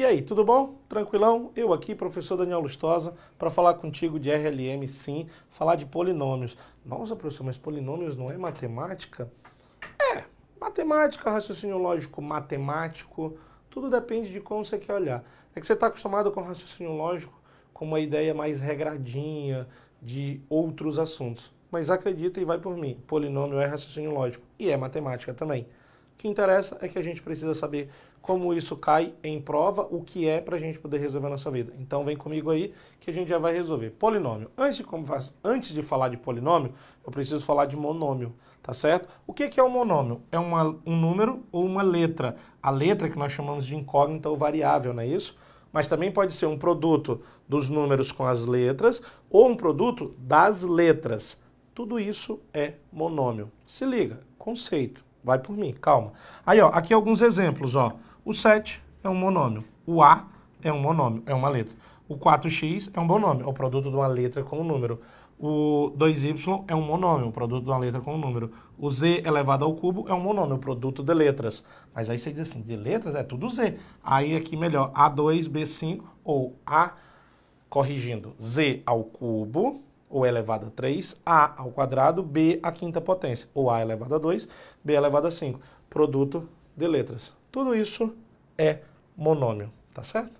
E aí, tudo bom? Tranquilão? Eu aqui, professor Daniel Lustosa, para falar contigo de RLM, sim, falar de polinômios. Nossa, professor, mas polinômios não é matemática? É, matemática, raciocínio lógico matemático, tudo depende de como você quer olhar. É que você está acostumado com raciocínio lógico como uma ideia mais regradinha de outros assuntos. Mas acredita e vai por mim, polinômio é raciocínio lógico e é matemática também que interessa é que a gente precisa saber como isso cai em prova, o que é para a gente poder resolver a nossa vida. Então vem comigo aí que a gente já vai resolver. Polinômio. Antes de, faz, antes de falar de polinômio, eu preciso falar de monômio, tá certo? O que, que é um monômio? É uma, um número ou uma letra. A letra que nós chamamos de incógnita ou variável, não é isso? Mas também pode ser um produto dos números com as letras ou um produto das letras. Tudo isso é monômio. Se liga, conceito. Vai por mim, calma. Aí, ó, aqui alguns exemplos, ó. O 7 é um monômio. O A é um monômio, é uma letra. O 4x é um monômio, é o produto de uma letra com um número. O 2y é um monômio, o produto de uma letra com um número. O z elevado ao cubo é um monômio, o produto de letras. Mas aí você diz assim, de letras é tudo z. Aí aqui melhor, a2, b5 ou a, corrigindo, z ao cubo ou é elevado a 3, a ao quadrado, b à quinta potência, ou a elevado a 2, b elevado a 5, produto de letras. Tudo isso é monômio, tá certo?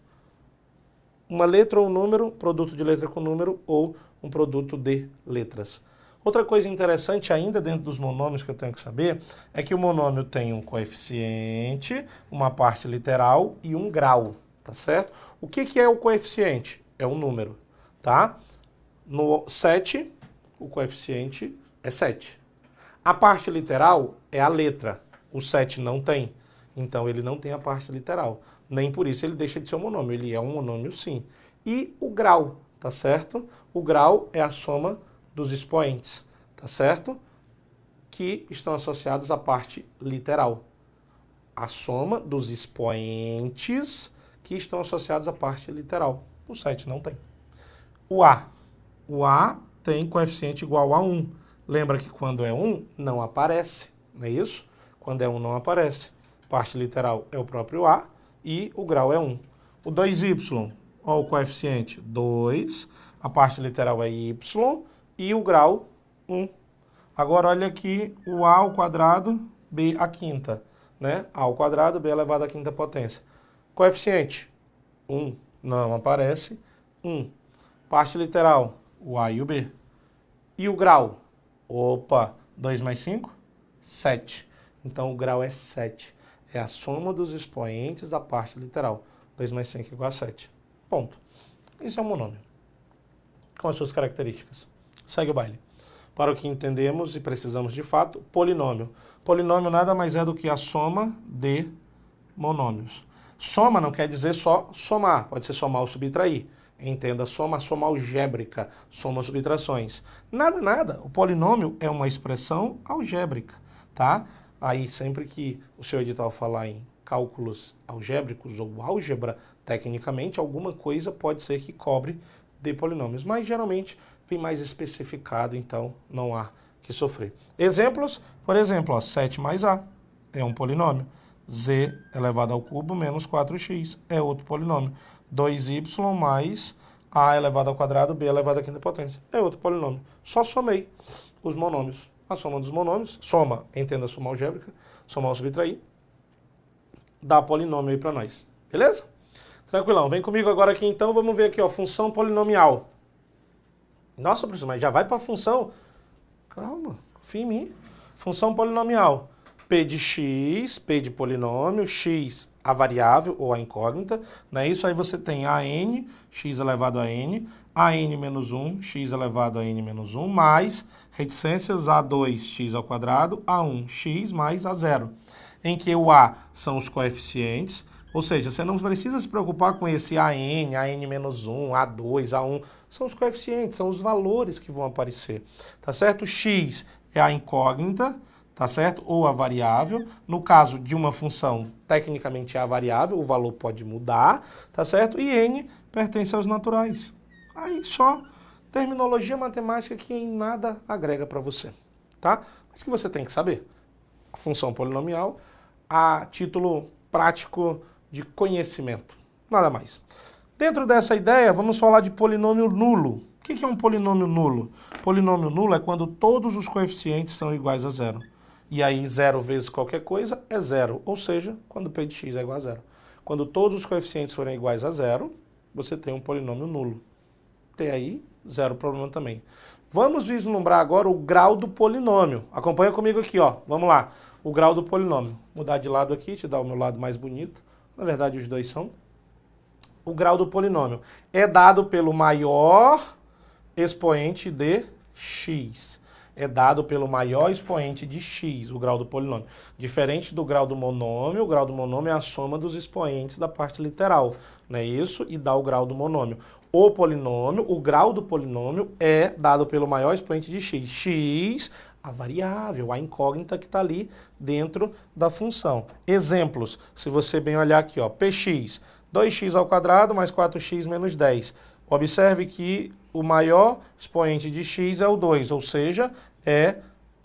Uma letra ou um número, produto de letra com número, ou um produto de letras. Outra coisa interessante ainda dentro dos monômios que eu tenho que saber é que o monômio tem um coeficiente, uma parte literal e um grau, tá certo? O que, que é o coeficiente? É um número, tá? No 7, o coeficiente é 7. A parte literal é a letra. O 7 não tem. Então ele não tem a parte literal. Nem por isso ele deixa de ser um monômio. Ele é um monômio sim. E o grau, tá certo? O grau é a soma dos expoentes, tá certo? Que estão associados à parte literal. A soma dos expoentes que estão associados à parte literal. O 7 não tem. O A o A tem coeficiente igual a 1. Lembra que quando é 1, não aparece, não é isso? Quando é 1, não aparece. Parte literal é o próprio A e o grau é 1. O 2y, olha o coeficiente 2, a parte literal é y e o grau 1. Agora olha aqui o a ao quadrado, b à quinta, né? a ao quadrado, b elevado à quinta potência. Coeficiente 1 não aparece, 1. Parte literal o A e o B. E o grau? Opa, 2 mais 5? 7. Então o grau é 7. É a soma dos expoentes da parte literal. 2 mais 5 é igual a 7. Ponto. Isso é um monômio. Com as suas características. Segue o baile. Para o que entendemos e precisamos de fato, polinômio. Polinômio nada mais é do que a soma de monômios. Soma não quer dizer só somar, pode ser somar ou subtrair. Entenda soma, soma algébrica, soma subtrações. Nada, nada. O polinômio é uma expressão algébrica, tá? Aí sempre que o seu edital falar em cálculos algébricos ou álgebra, tecnicamente alguma coisa pode ser que cobre de polinômios, mas geralmente vem mais especificado, então não há que sofrer. Exemplos, por exemplo, ó, 7 mais a é um polinômio, z elevado ao cubo menos 4x é outro polinômio. 2y mais a elevado ao quadrado, b elevado à quinta potência. É outro polinômio. Só somei os monômios. A soma dos monômios, soma, entenda a soma algébrica, somar ou subtrair, dá polinômio aí para nós. Beleza? Tranquilão. Vem comigo agora aqui então, vamos ver aqui, ó, função polinomial. Nossa, professor, mas já vai para a função? Calma, confia em mim. Função polinomial. P de x, P de polinômio, x a variável ou a incógnita, né? Isso aí você tem a n, x elevado a n, a n menos 1, x elevado a n menos 1, mais reticências a2, x ao quadrado, a1, x, mais a0, em que o a são os coeficientes, ou seja, você não precisa se preocupar com esse a n, a n menos 1, a2, a1, são os coeficientes, são os valores que vão aparecer, tá certo? x é a incógnita, tá certo? Ou a variável. No caso de uma função, tecnicamente é a variável, o valor pode mudar, tá certo? E n pertence aos naturais. Aí só terminologia matemática que em nada agrega para você, tá? Mas que você tem que saber. A função polinomial a título prático de conhecimento, nada mais. Dentro dessa ideia, vamos falar de polinômio nulo. O que é um polinômio nulo? Polinômio nulo é quando todos os coeficientes são iguais a zero. E aí zero vezes qualquer coisa é zero, ou seja, quando p de x é igual a zero. Quando todos os coeficientes forem iguais a zero, você tem um polinômio nulo. Tem aí zero problema também. Vamos vislumbrar agora o grau do polinômio. Acompanha comigo aqui, ó. Vamos lá. O grau do polinômio. Mudar de lado aqui, te dar o meu lado mais bonito. Na verdade, os dois são. O grau do polinômio é dado pelo maior expoente de x é dado pelo maior expoente de x, o grau do polinômio. Diferente do grau do monômio, o grau do monômio é a soma dos expoentes da parte literal, não é isso? E dá o grau do monômio. O polinômio, o grau do polinômio é dado pelo maior expoente de x. x, a variável, a incógnita que está ali dentro da função. Exemplos, se você bem olhar aqui, ó, px, 2x ao quadrado mais 4x menos 10. Observe que o maior expoente de x é o 2, ou seja, é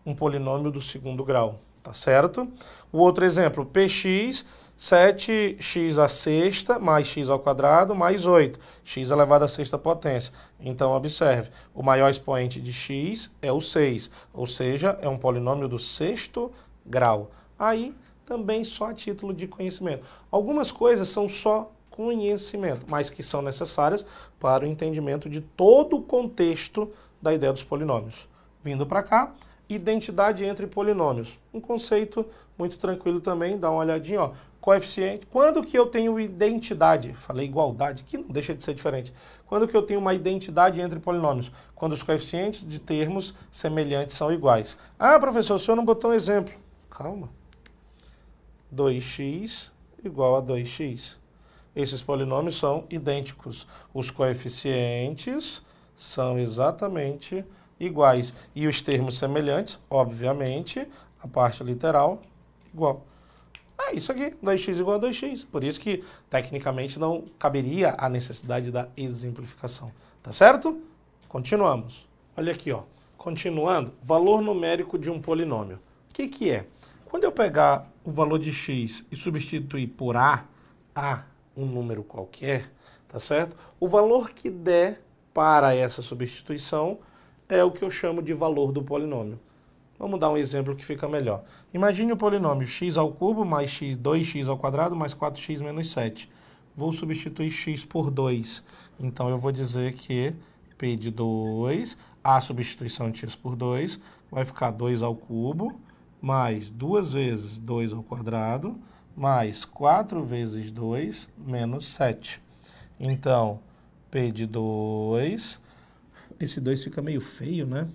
um polinômio do segundo grau, tá certo? O outro exemplo, px, 7x à sexta mais x ao quadrado mais 8, x elevado à sexta potência. Então, observe, o maior expoente de x é o 6, ou seja, é um polinômio do sexto grau. Aí, também só a título de conhecimento. Algumas coisas são só conhecimento, mas que são necessárias para o entendimento de todo o contexto da ideia dos polinômios. Vindo para cá, identidade entre polinômios. Um conceito muito tranquilo também, dá uma olhadinha, ó. Coeficiente, quando que eu tenho identidade? Falei igualdade, que não deixa de ser diferente. Quando que eu tenho uma identidade entre polinômios? Quando os coeficientes de termos semelhantes são iguais. Ah, professor, o senhor não botou um exemplo. Calma. 2x igual a 2x esses polinômios são idênticos. Os coeficientes são exatamente iguais. E os termos semelhantes, obviamente, a parte literal igual. É isso aqui, 2x igual a 2x. Por isso que, tecnicamente, não caberia a necessidade da exemplificação. Tá certo? Continuamos. Olha aqui, ó. Continuando, valor numérico de um polinômio. O que, que é? Quando eu pegar o valor de x e substituir por a, a um número qualquer, tá certo? O valor que der para essa substituição é o que eu chamo de valor do polinômio. Vamos dar um exemplo que fica melhor. Imagine o polinômio x ao cubo mais x, 2x ao quadrado mais 4x menos 7. Vou substituir x por 2. Então eu vou dizer que p de 2, a substituição de x por 2, vai ficar 2 ao cubo mais duas vezes 2 ao quadrado mais 4 vezes 2 menos 7. Então, P de 2. Esse 2 fica meio feio, né?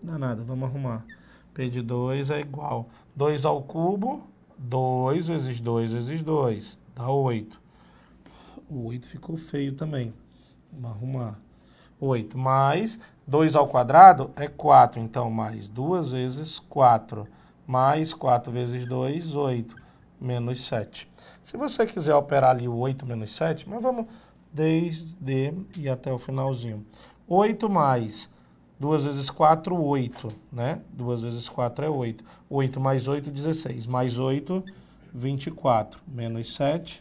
Não dá nada, vamos arrumar. P de 2 é igual 2 ao cubo, 2 vezes 2 vezes 2, dá 8. O 8 ficou feio também. Vamos arrumar. 8 mais 2 ao quadrado é 4, então mais 2 vezes 4, mais 4 vezes 2, 8. 8 menos 7. Se você quiser operar ali o 8 menos 7, mas vamos desde e até o finalzinho. 8 mais 2 vezes 4, 8, né? 2 vezes 4 é 8. 8 mais 8, 16. Mais 8, 24. Menos 7,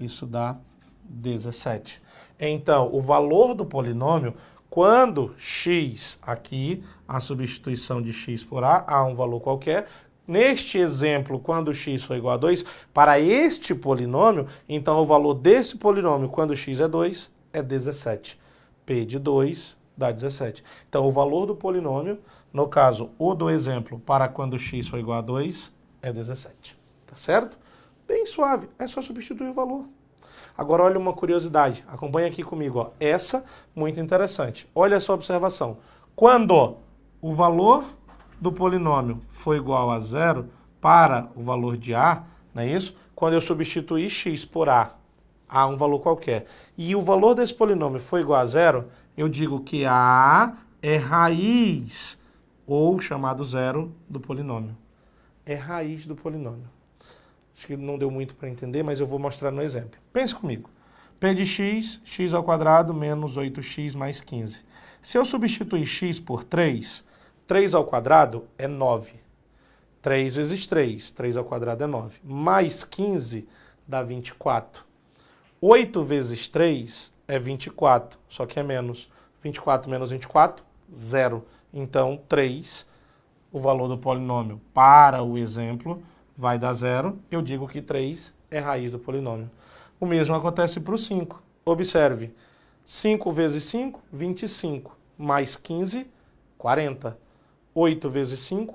isso dá 17. Então, o valor do polinômio, quando x aqui, a substituição de x por a, a um valor qualquer, Neste exemplo, quando x for igual a 2, para este polinômio, então o valor desse polinômio quando x é 2 é 17. P de 2 dá 17. Então o valor do polinômio, no caso o do exemplo, para quando x for igual a 2 é 17. Tá certo? Bem suave, é só substituir o valor. Agora olha uma curiosidade, acompanha aqui comigo, ó. essa muito interessante. Olha essa observação. Quando o valor do polinômio for igual a zero para o valor de A, não é isso? Quando eu substituir x por A, A é um valor qualquer, e o valor desse polinômio for igual a zero, eu digo que A é raiz, ou chamado zero, do polinômio. É raiz do polinômio. Acho que não deu muito para entender, mas eu vou mostrar no exemplo. Pense comigo. P de x, x ao quadrado menos 8x mais 15. Se eu substituir x por 3, 3 ao quadrado é 9. 3 vezes 3, 3 ao quadrado é 9. Mais 15 dá 24. 8 vezes 3 é 24, só que é menos. 24 menos 24, zero. Então, 3, o valor do polinômio para o exemplo, vai dar zero. Eu digo que 3 é raiz do polinômio. O mesmo acontece para o 5. Observe, 5 vezes 5, 25, mais 15, 40. 8 vezes 5,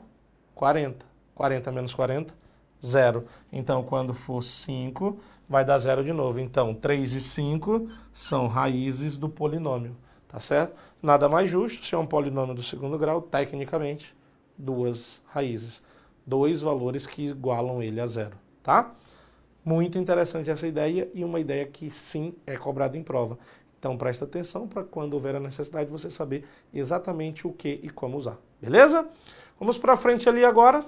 40. 40 menos 40, 0. Então, quando for 5, vai dar 0 de novo. Então, 3 e 5 são raízes do polinômio, tá certo? Nada mais justo, se é um polinômio do segundo grau, tecnicamente, duas raízes. Dois valores que igualam ele a zero, tá? Muito interessante essa ideia e uma ideia que sim é cobrada em prova. Então presta atenção para quando houver a necessidade você saber exatamente o que e como usar. Beleza? Vamos para frente ali agora,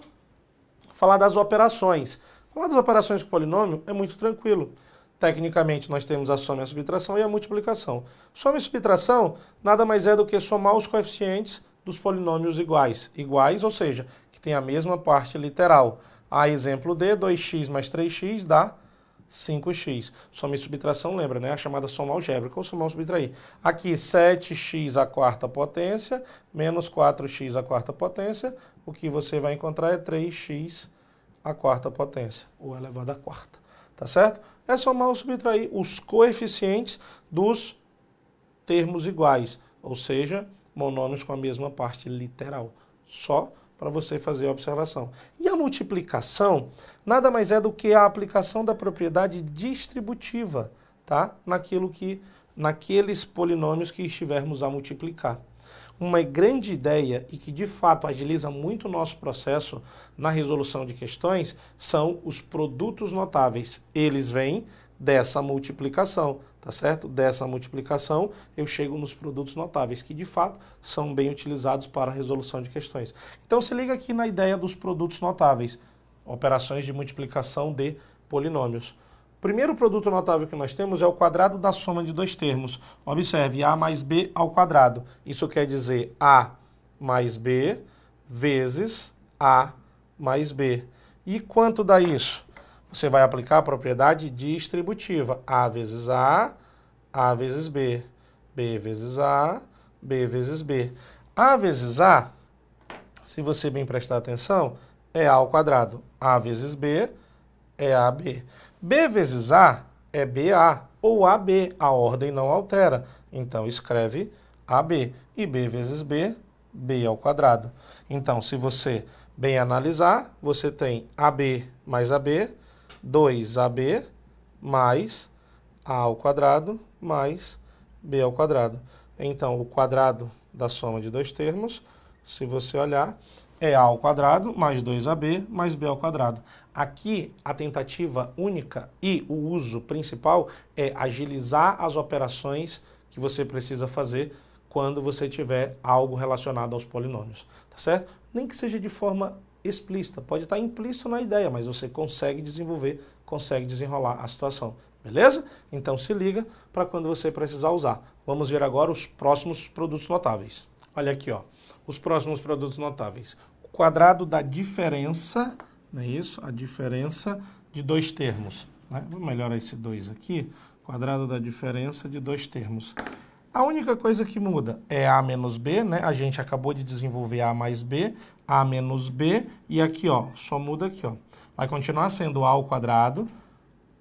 falar das operações. Falar das operações com polinômio é muito tranquilo. Tecnicamente, nós temos a soma e a subtração e a multiplicação. Soma e subtração nada mais é do que somar os coeficientes dos polinômios iguais. Iguais, ou seja, que tem a mesma parte literal. A exemplo de 2x mais 3x dá 5x. Soma e subtração, lembra, né? A chamada soma algébrica, ou somar ou subtrair. Aqui, 7x à quarta potência, menos 4x à quarta potência, o que você vai encontrar é 3x à quarta potência, ou elevado à quarta, tá certo? É somar ou subtrair os coeficientes dos termos iguais, ou seja, monômios com a mesma parte literal. Só para você fazer a observação. E a multiplicação nada mais é do que a aplicação da propriedade distributiva tá? naquilo que, naqueles polinômios que estivermos a multiplicar. Uma grande ideia e que de fato agiliza muito o nosso processo na resolução de questões são os produtos notáveis. Eles vêm dessa multiplicação, tá certo? Dessa multiplicação, eu chego nos produtos notáveis, que de fato são bem utilizados para a resolução de questões. Então se liga aqui na ideia dos produtos notáveis, operações de multiplicação de polinômios. O primeiro produto notável que nós temos é o quadrado da soma de dois termos. Observe, a mais b ao quadrado. Isso quer dizer a mais b vezes a mais b. E quanto dá isso? você vai aplicar a propriedade distributiva. A vezes A, A vezes B, B vezes A, B vezes B. A vezes A, se você bem prestar atenção, é A ao quadrado. A vezes B é AB. B vezes A é BA ou AB. A ordem não altera. Então escreve AB. E B vezes B, B ao quadrado. Então, se você bem analisar, você tem AB mais AB 2ab mais a ao quadrado mais b ao quadrado. Então, o quadrado da soma de dois termos, se você olhar, é a ao quadrado mais 2ab mais b ao quadrado. Aqui, a tentativa única e o uso principal é agilizar as operações que você precisa fazer quando você tiver algo relacionado aos polinômios, tá certo? Nem que seja de forma explícita, pode estar implícito na ideia, mas você consegue desenvolver, consegue desenrolar a situação. Beleza? Então se liga para quando você precisar usar. Vamos ver agora os próximos produtos notáveis. Olha aqui, ó. Os próximos produtos notáveis. O quadrado da diferença, não é isso? A diferença de dois termos. Né? Vou melhorar esse 2 aqui. Quadrado da diferença de dois termos. A única coisa que muda é A menos B, né? A gente acabou de desenvolver A mais B, A menos B, e aqui, ó, só muda aqui, ó. Vai continuar sendo A ao quadrado,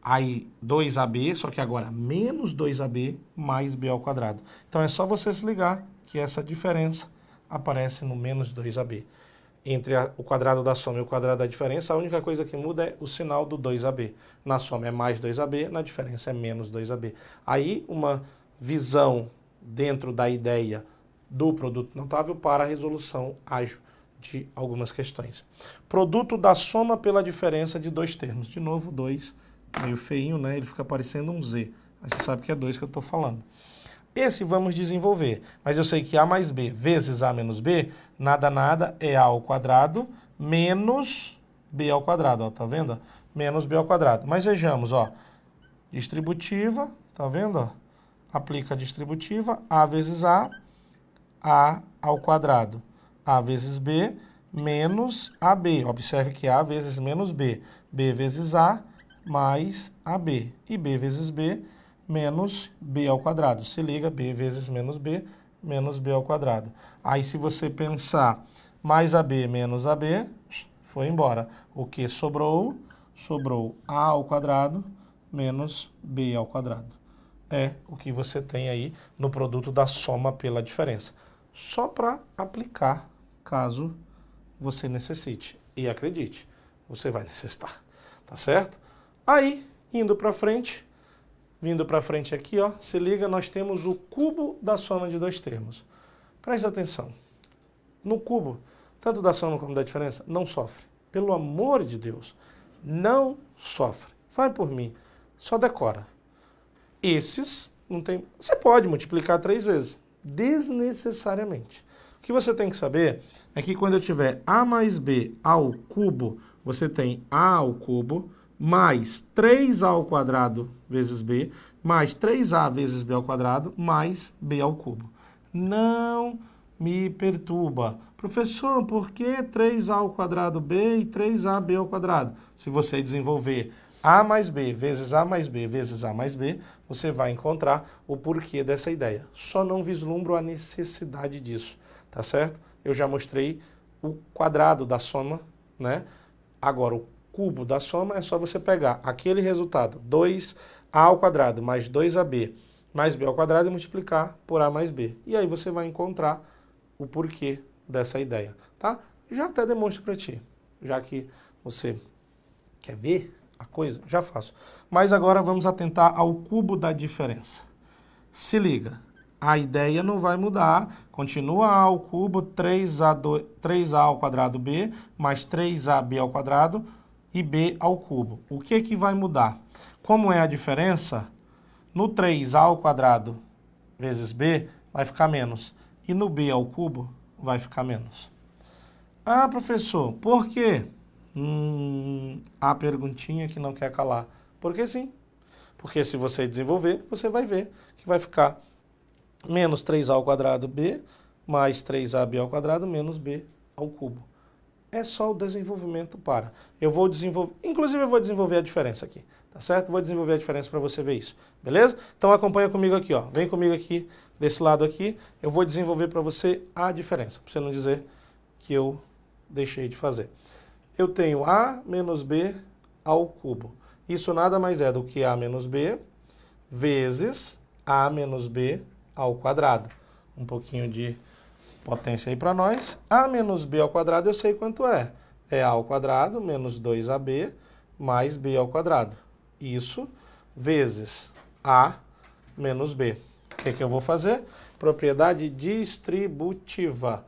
aí 2AB, só que agora menos 2AB mais B ao quadrado. Então é só você se ligar que essa diferença aparece no menos 2AB. Entre a, o quadrado da soma e o quadrado da diferença, a única coisa que muda é o sinal do 2AB. Na soma é mais 2AB, na diferença é menos 2AB. Aí uma visão dentro da ideia do produto notável para a resolução ágil de algumas questões. Produto da soma pela diferença de dois termos. De novo, dois meio feinho, né? Ele fica parecendo um Z. Mas você sabe que é dois que eu estou falando. Esse vamos desenvolver, mas eu sei que A mais B vezes A menos B, nada, nada, é A ao quadrado menos B ao quadrado, ó, tá vendo? Menos B ao quadrado. Mas vejamos, ó, distributiva, tá vendo? aplica a distributiva, a vezes a, a ao quadrado. a vezes b, menos ab. Observe que a vezes menos b, b vezes a, mais ab. E b vezes b, menos b ao quadrado. Se liga, b vezes menos b, menos b ao quadrado. Aí se você pensar mais ab menos ab, foi embora. O que sobrou? Sobrou a ao quadrado menos b ao quadrado é o que você tem aí no produto da soma pela diferença. Só para aplicar caso você necessite. E acredite, você vai necessitar, tá certo? Aí, indo para frente, vindo para frente aqui, ó, se liga, nós temos o cubo da soma de dois termos. Presta atenção. No cubo, tanto da soma como da diferença, não sofre. Pelo amor de Deus, não sofre. Vai por mim, só decora. Esses não tem. Você pode multiplicar três vezes, desnecessariamente. O que você tem que saber é que quando eu tiver a mais b ao cubo, você tem a ao cubo mais 3a ao quadrado vezes b, mais 3a vezes b ao quadrado, mais b ao cubo. Não me perturba. Professor, por que 3a ao quadrado b e 3ab ao quadrado? Se você desenvolver a mais B vezes A mais B vezes A mais B, você vai encontrar o porquê dessa ideia. Só não vislumbro a necessidade disso, tá certo? Eu já mostrei o quadrado da soma, né? Agora, o cubo da soma é só você pegar aquele resultado, 2A ao quadrado mais 2AB mais B ao quadrado e multiplicar por A mais B. E aí você vai encontrar o porquê dessa ideia, tá? Já até demonstro para ti, já que você quer ver, a coisa? Já faço. Mas agora vamos atentar ao cubo da diferença. Se liga, a ideia não vai mudar, continua a ao cubo, 3a, 2, 3a ao quadrado b, mais 3ab ao quadrado e b ao cubo. O que, é que vai mudar? Como é a diferença? No 3a ao quadrado vezes b vai ficar menos, e no b ao cubo vai ficar menos. Ah, professor, por quê? Hum, a perguntinha que não quer calar. Porque sim. Porque se você desenvolver, você vai ver que vai ficar menos 3a ao quadrado b mais 3ab ao quadrado menos b ao cubo. É só o desenvolvimento para. Eu vou desenvolver, inclusive eu vou desenvolver a diferença aqui, tá certo? Vou desenvolver a diferença para você ver isso, beleza? Então acompanha comigo aqui, ó. Vem comigo aqui desse lado aqui, eu vou desenvolver para você a diferença, para você não dizer que eu deixei de fazer eu tenho a menos b ao cubo. Isso nada mais é do que a menos b vezes a menos b ao quadrado. Um pouquinho de potência aí para nós. a menos b ao quadrado eu sei quanto é. É a ao quadrado menos 2ab mais b ao quadrado. Isso vezes a menos b. O que, que eu vou fazer? Propriedade distributiva.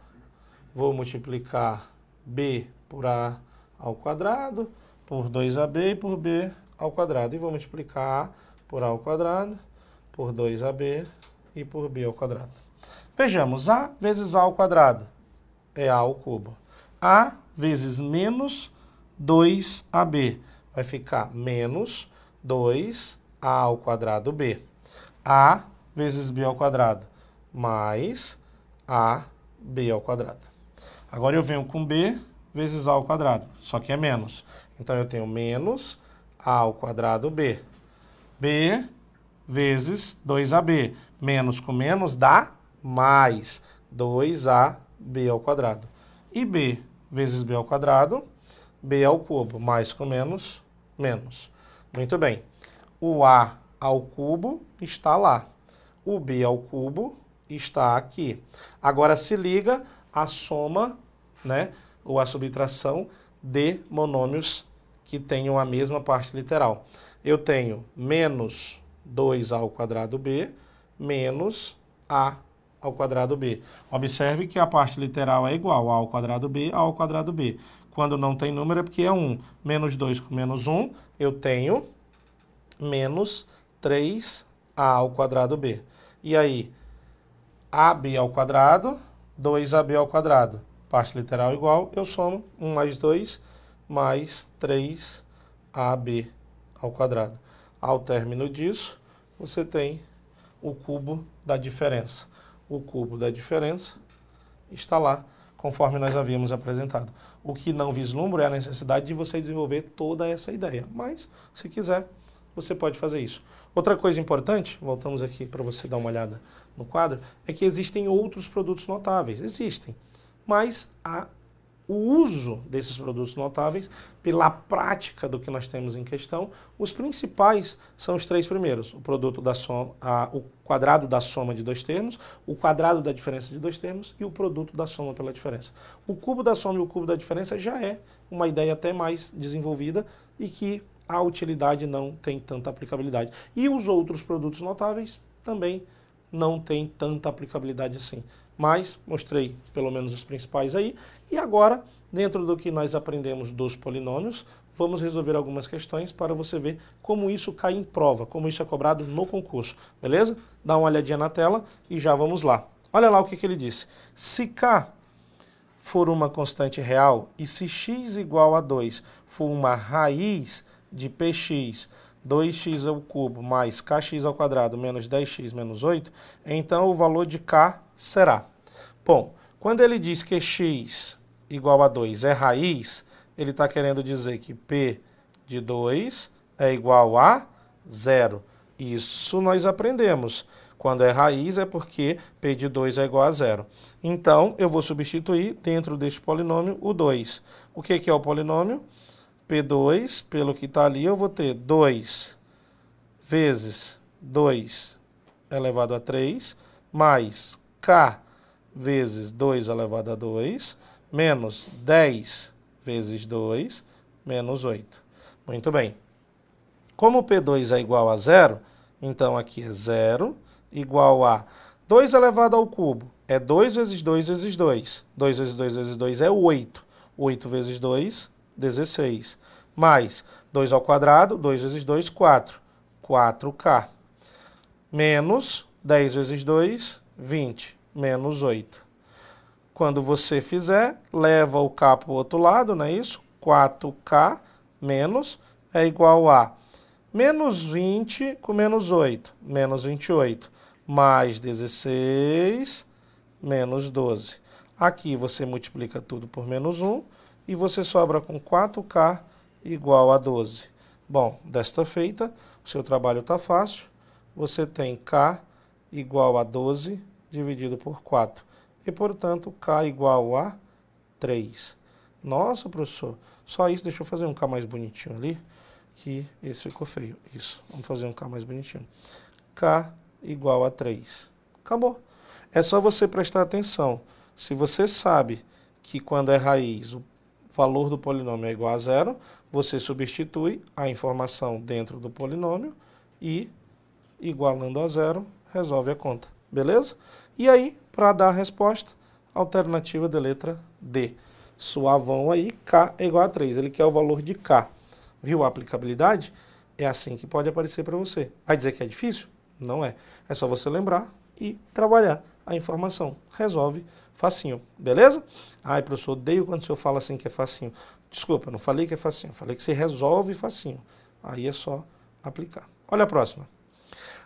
Vou multiplicar b por a ao quadrado por 2ab e por b ao quadrado. E vamos multiplicar por a ao quadrado, por 2ab e por b ao quadrado. Vejamos, a vezes a ao quadrado é a ao cubo. a vezes menos 2ab vai ficar menos 2a ao quadrado b. a vezes b ao quadrado mais ab ao quadrado. Agora eu venho com b vezes a ao quadrado, só que é menos. Então eu tenho menos a ao quadrado b. b vezes 2ab. Menos com menos dá mais 2ab ao quadrado. E b vezes b ao quadrado, b ao é cubo, mais com menos, menos. Muito bem. O a ao cubo está lá. O b ao cubo está aqui. Agora se liga a soma, né, ou a subtração de monômios que tenham a mesma parte literal. Eu tenho menos 2 a ao quadrado b menos a ao quadrado b. Observe que a parte literal é igual a ao quadrado b ao quadrado b. Quando não tem número é porque é 1. Menos 2 com menos 1, eu tenho menos 3a ao quadrado b. E aí, ab ao quadrado, 2ab ao quadrado parte literal igual, eu somo 1 mais 2 mais 3ab ao quadrado. Ao término disso, você tem o cubo da diferença. O cubo da diferença está lá, conforme nós havíamos apresentado. O que não vislumbro é a necessidade de você desenvolver toda essa ideia, mas se quiser, você pode fazer isso. Outra coisa importante, voltamos aqui para você dar uma olhada no quadro, é que existem outros produtos notáveis. Existem mas o uso desses produtos notáveis, pela prática do que nós temos em questão, os principais são os três primeiros: o produto da soma, a, o quadrado da soma de dois termos, o quadrado da diferença de dois termos e o produto da soma pela diferença. O cubo da soma e o cubo da diferença já é uma ideia até mais desenvolvida e que a utilidade não tem tanta aplicabilidade. E os outros produtos notáveis também não têm tanta aplicabilidade assim mas mostrei pelo menos os principais aí. E agora, dentro do que nós aprendemos dos polinômios, vamos resolver algumas questões para você ver como isso cai em prova, como isso é cobrado no concurso, beleza? Dá uma olhadinha na tela e já vamos lá. Olha lá o que, que ele disse. Se K for uma constante real e se x igual a 2 for uma raiz de px 2x ao é cubo mais kx ao quadrado menos 10x menos 8, então o valor de k será. Bom, quando ele diz que x igual a 2 é raiz, ele está querendo dizer que p de 2 é igual a zero. Isso nós aprendemos. Quando é raiz é porque p de 2 é igual a zero. Então, eu vou substituir dentro deste polinômio o 2. O que, é o polinômio? p2, pelo que está ali, eu vou ter 2 vezes 2 elevado a 3, mais k vezes 2 elevado a 2, menos 10 vezes 2, menos 8. Muito bem. Como P2 é igual a zero, então aqui é zero igual a 2 elevado ao cubo é 2 vezes 2 vezes 2. 2 vezes 2 vezes 2 é 8. 8 vezes 2, 16. Mais 2 ao quadrado, 2 vezes 2, 4. 4K. Menos 10 vezes 2, 20 menos 8. Quando você fizer, leva o k para o outro lado, não é isso? 4k menos é igual a menos 20 com menos 8, menos 28, mais 16, menos 12. Aqui você multiplica tudo por menos 1 e você sobra com 4K igual a 12. Bom, desta feita, o seu trabalho está fácil. Você tem K igual a 12 dividido por 4. E, portanto, K igual a 3. Nossa, professor, só isso, deixa eu fazer um K mais bonitinho ali, que esse ficou feio. Isso, vamos fazer um K mais bonitinho. K igual a 3. Acabou. É só você prestar atenção. Se você sabe que quando é raiz o valor do polinômio é igual a zero, você substitui a informação dentro do polinômio e, igualando a zero, resolve a conta. Beleza? E aí, para dar a resposta, alternativa da letra D. Suavão aí, K é igual a 3. Ele quer o valor de K. Viu a aplicabilidade? É assim que pode aparecer para você. Vai dizer que é difícil? Não é. É só você lembrar e trabalhar a informação. Resolve facinho, beleza? Ai, professor, odeio quando o senhor fala assim que é facinho. Desculpa, não falei que é facinho, falei que se resolve facinho. Aí é só aplicar. Olha a próxima.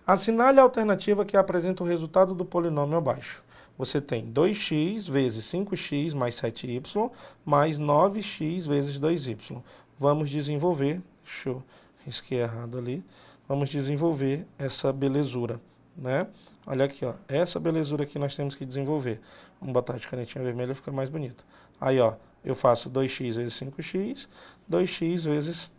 Assinale a alternativa que apresenta o resultado do polinômio abaixo. Você tem 2x vezes 5x mais 7y mais 9x vezes 2y. Vamos desenvolver, deixa eu risquei errado ali, vamos desenvolver essa belezura, né? Olha aqui, ó, essa belezura aqui nós temos que desenvolver. Vamos botar de canetinha vermelha, fica mais bonito. Aí, ó, eu faço 2x vezes 5x, 2x vezes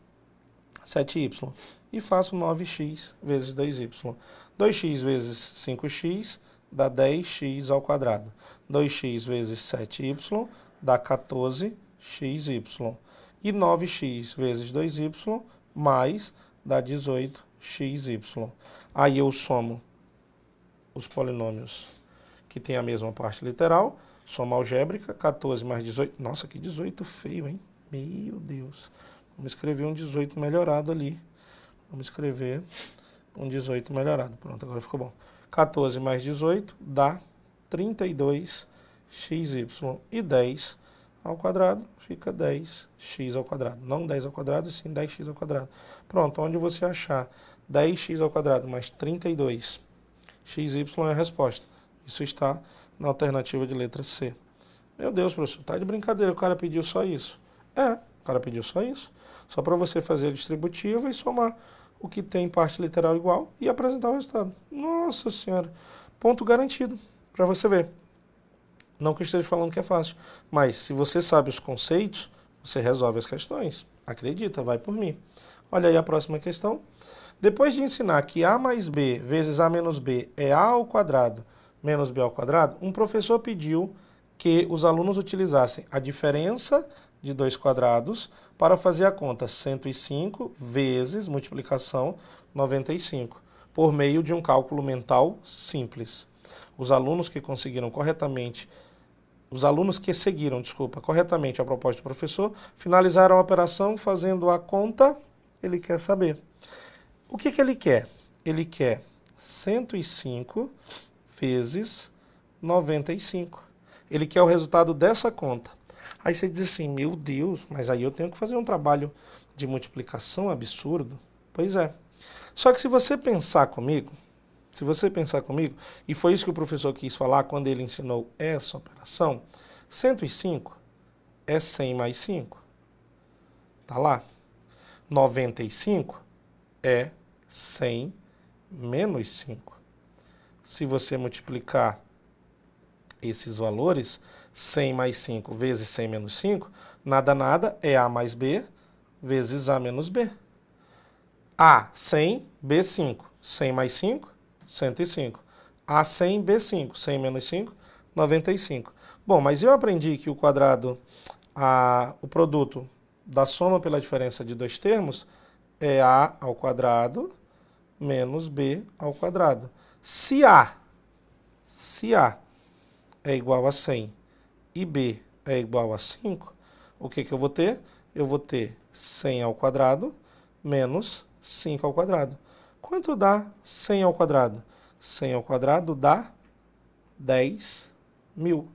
7y e faço 9x vezes 2y. 2x vezes 5x dá 10x ao quadrado. 2x vezes 7y dá 14xy. E 9x vezes 2y mais dá 18xy. Aí eu somo os polinômios que têm a mesma parte literal, soma algébrica, 14 mais 18... Nossa, que 18 feio, hein? Meu Deus. Vamos escrever um 18 melhorado ali. Vamos escrever um 18 melhorado. Pronto, agora ficou bom. 14 mais 18 dá 32xy. E 10 ao quadrado fica 10x ao quadrado. Não 10 ao quadrado, sim 10x ao quadrado. Pronto, onde você achar 10x ao quadrado mais 32 xy é a resposta. Isso está na alternativa de letra C. Meu Deus, professor, está de brincadeira, o cara pediu só isso. É, o cara pediu só isso. Só para você fazer a distributiva e somar o que tem parte literal igual e apresentar o resultado. Nossa Senhora! Ponto garantido, para você ver. Não que eu esteja falando que é fácil, mas se você sabe os conceitos, você resolve as questões. Acredita, vai por mim. Olha aí a próxima questão. Depois de ensinar que a mais b vezes a menos b é a ao quadrado menos b ao quadrado, um professor pediu que os alunos utilizassem a diferença de 2 quadrados para fazer a conta 105 vezes multiplicação 95, por meio de um cálculo mental simples. Os alunos que conseguiram corretamente os alunos que seguiram, desculpa, corretamente a proposta do professor, finalizaram a operação fazendo a conta, ele quer saber. O que, que ele quer? Ele quer 105 vezes 95. Ele quer o resultado dessa conta. Aí você diz assim, meu Deus, mas aí eu tenho que fazer um trabalho de multiplicação absurdo. Pois é. Só que se você pensar comigo, se você pensar comigo, e foi isso que o professor quis falar quando ele ensinou essa operação, 105 é 100 mais 5. Tá lá? 95 é 100 menos 5. Se você multiplicar esses valores, 100 mais 5 vezes 100 menos 5, nada nada é A mais B vezes A menos B. A 100, B 5. 100 mais 5, 105. A 100, B 5. 100 menos 5, 95. Bom, mas eu aprendi que o quadrado, a, o produto da soma pela diferença de dois termos é A ao quadrado menos B ao quadrado. Se A, se A é igual a 100 e b é igual a 5, o que, que eu vou ter? Eu vou ter 100 ao quadrado menos 5 ao quadrado. Quanto dá 100 ao quadrado? 100 ao quadrado dá 10 mil.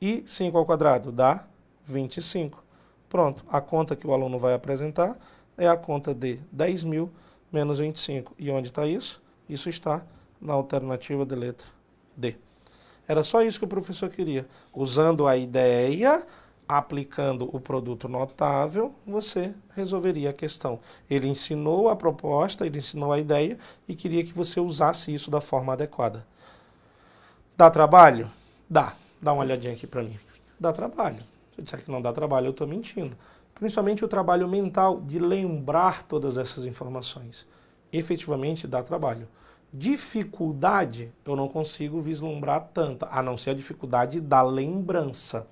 E 5 ao quadrado dá 25. Pronto, a conta que o aluno vai apresentar é a conta de 10 mil menos 25. E onde está isso? Isso está na alternativa de letra D. Era só isso que o professor queria. Usando a ideia, aplicando o produto notável, você resolveria a questão. Ele ensinou a proposta, ele ensinou a ideia e queria que você usasse isso da forma adequada. Dá trabalho? Dá. Dá uma olhadinha aqui para mim. Dá trabalho. Se eu disser que não dá trabalho, eu estou mentindo. Principalmente o trabalho mental de lembrar todas essas informações. Efetivamente dá trabalho. Dificuldade eu não consigo vislumbrar tanta, a não ser a dificuldade da lembrança.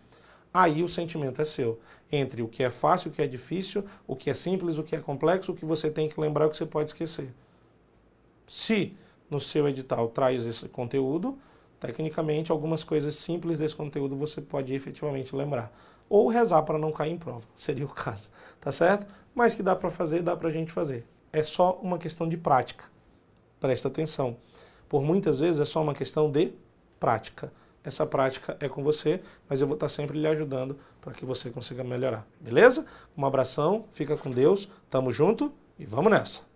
Aí o sentimento é seu. Entre o que é fácil, o que é difícil, o que é simples, o que é complexo, o que você tem que lembrar, o que você pode esquecer. Se no seu edital traz esse conteúdo, tecnicamente algumas coisas simples desse conteúdo você pode efetivamente lembrar. Ou rezar para não cair em prova, seria o caso, tá certo? Mas que dá para fazer, dá para a gente fazer. É só uma questão de prática presta atenção. Por muitas vezes é só uma questão de prática. Essa prática é com você, mas eu vou estar sempre lhe ajudando para que você consiga melhorar. Beleza? Um abração, fica com Deus, tamo junto e vamos nessa!